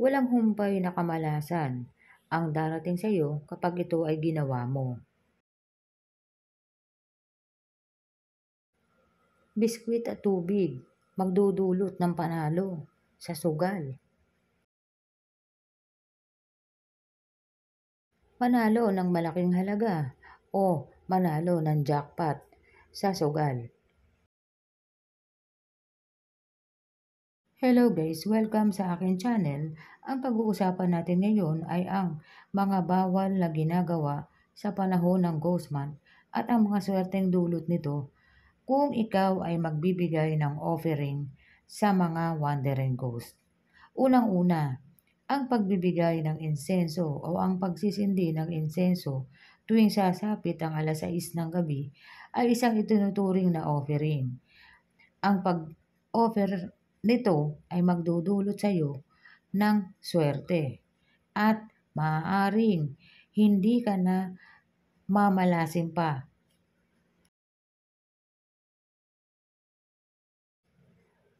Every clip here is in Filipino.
Walang humpay na kamalasan ang darating sa iyo kapag ito ay ginawa mo. Biskwit at tubig magdudulot ng panalo sa sugal. Manalo ng malaking halaga o manalo ng jackpot sa sugal Hello guys, welcome sa akin channel. Ang pag-uusapan natin ngayon ay ang mga bawal na ginagawa sa panahon ng ghost month at ang mga swerteng dulot nito kung ikaw ay magbibigay ng offering sa mga wandering ghost. Unang-una, ang pagbibigay ng insenso o ang pagsisindi ng insenso tuwing sasapit ang alas 6 ng gabi ay isang itinuturing na offering. Ang pag-offer nito ay magdudulot sa iyo ng swerte at maaaring hindi ka na mamalasin pa.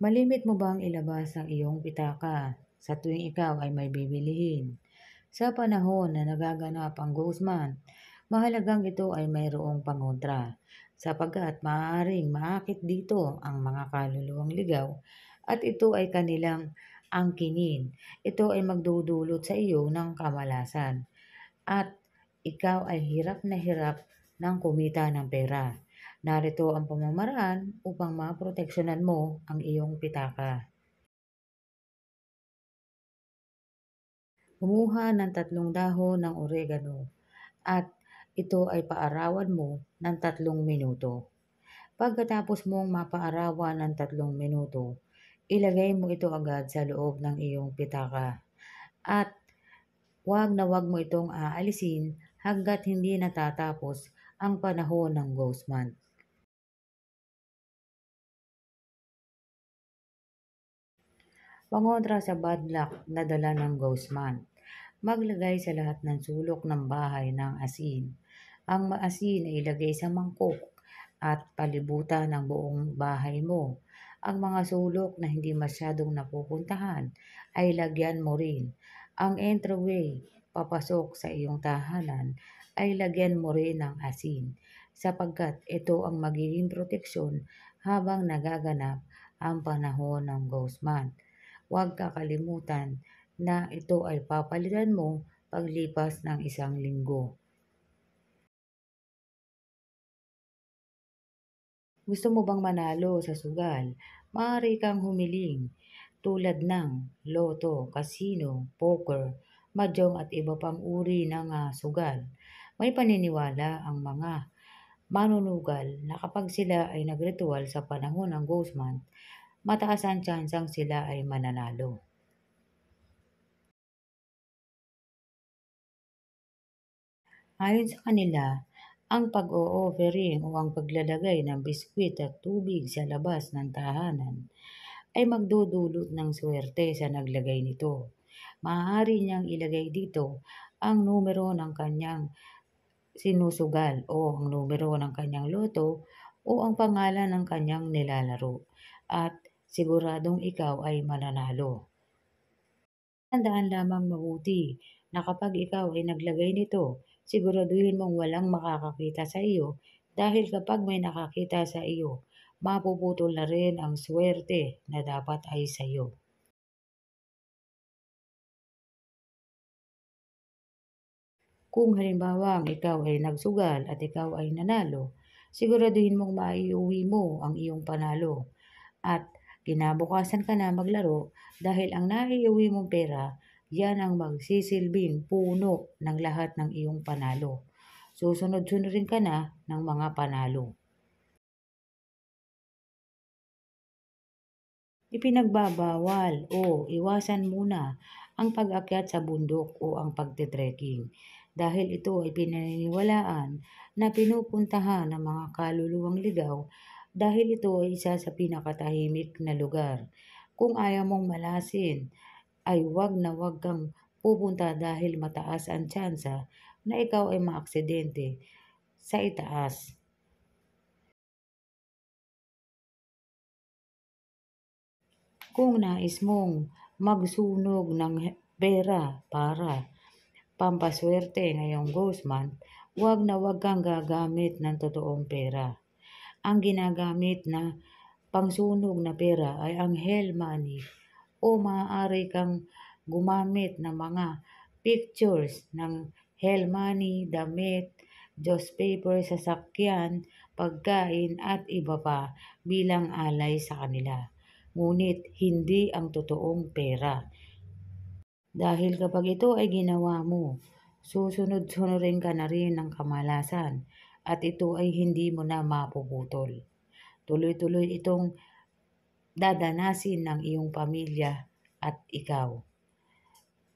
Malimit mo bang ilabas ang iyong pitaka sa tuwing ikaw ay may bibilihin? Sa panahon na nagaganap ang ghost month, mahalagang ito ay mayroong pangontra sapagkat maaaring maakit dito ang mga kaluluwang ligaw at ito ay kanilang angkinin. Ito ay magdudulot sa iyo ng kamalasan at ikaw ay hirap na hirap ng kumita ng pera. Narito ang pamamaraan upang maproteksyonan mo ang iyong pitaka. Kumuha ng tatlong dahon ng oregano at ito ay paarawan mo ng tatlong minuto. Pagkatapos mong mapaarawan ng tatlong minuto, ilagay mo ito agad sa loob ng iyong pitaka. At wag na wag mo itong aalisin hanggat hindi natatapos ang panahon ng ghost month. Pangontra sa bad luck na dala ng ghost month. Maglagay sa lahat ng sulok ng bahay ng asin. Ang maasin ay ilagay sa mangkok at palibutan ng buong bahay mo ang mga sulok na hindi masyadong napupuntahan ay lagyan mo rin. Ang entryway papasok sa iyong tahanan ay lagyan mo rin ng asin sapagkat ito ang magiging proteksyon habang nagaganap ang panahon ng Ghost Month. Huwag kakalimutan na ito ay papalitan mo paglipas ng isang linggo. Gusto mo bang manalo sa sugal? Maaari kang humiling tulad ng loto, casino, poker, mahjong at iba pang uri ng uh, sugal. May paniniwala ang mga manunugal na kapag sila ay nagritual sa panahon ng Ghost Month, mataas ang tsansang sila ay mananalo. Ayon sa kanila, ang pag-o-offering o ang paglalagay ng biskwit at tubig sa labas ng tahanan ay magdudulot ng swerte sa naglagay nito. Maaari niyang ilagay dito ang numero ng kanyang sinusugal o ang numero ng kanyang loto o ang pangalan ng kanyang nilalaro at siguradong ikaw ay mananalo. Tandaan lamang mabuti na kapag ikaw ay naglagay nito siguraduhin mong walang makakakita sa iyo dahil kapag may nakakita sa iyo, mapuputol na rin ang swerte na dapat ay sa iyo. Kung halimbawa ikaw ay nagsugal at ikaw ay nanalo, siguraduhin mong maiuwi mo ang iyong panalo at kinabukasan ka na maglaro dahil ang naiuwi mong pera yan ang magsisilbing puno ng lahat ng iyong panalo. susunod sunod rin ka na ng mga panalo. Ipinagbabawal o iwasan muna ang pag-akyat sa bundok o ang pagtitrekking dahil ito ay pinaniniwalaan na pinupuntahan ng mga kaluluwang ligaw dahil ito ay isa sa pinakatahimik na lugar. Kung ayaw mong malasin ay wag na wag kang pupunta dahil mataas ang tsansa na ikaw ay maaksidente sa itaas. Kung nais mong magsunog ng pera para pampaswerte ngayong ghost month, wag na wag kang gagamit ng totoong pera. Ang ginagamit na pangsunog na pera ay ang hell money o maaari kang gumamit ng mga pictures ng hell money, damit, Diyos paper, sasakyan, pagkain at iba pa bilang alay sa kanila. Ngunit hindi ang totoong pera. Dahil kapag ito ay ginawa mo, susunod-sunurin ka na rin ng kamalasan at ito ay hindi mo na mapuputol. Tuloy-tuloy itong dadanasin ng iyong pamilya at ikaw.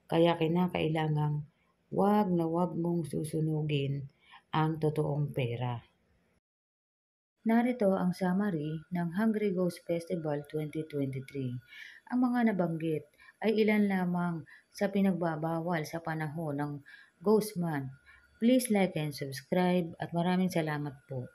Kaya kinakailangang wag na wag mong susunugin ang totoong pera. Narito ang summary ng Hungry Ghost Festival 2023. Ang mga nabanggit ay ilan lamang sa pinagbabawal sa panahon ng Ghost Month. Please like and subscribe at maraming salamat po.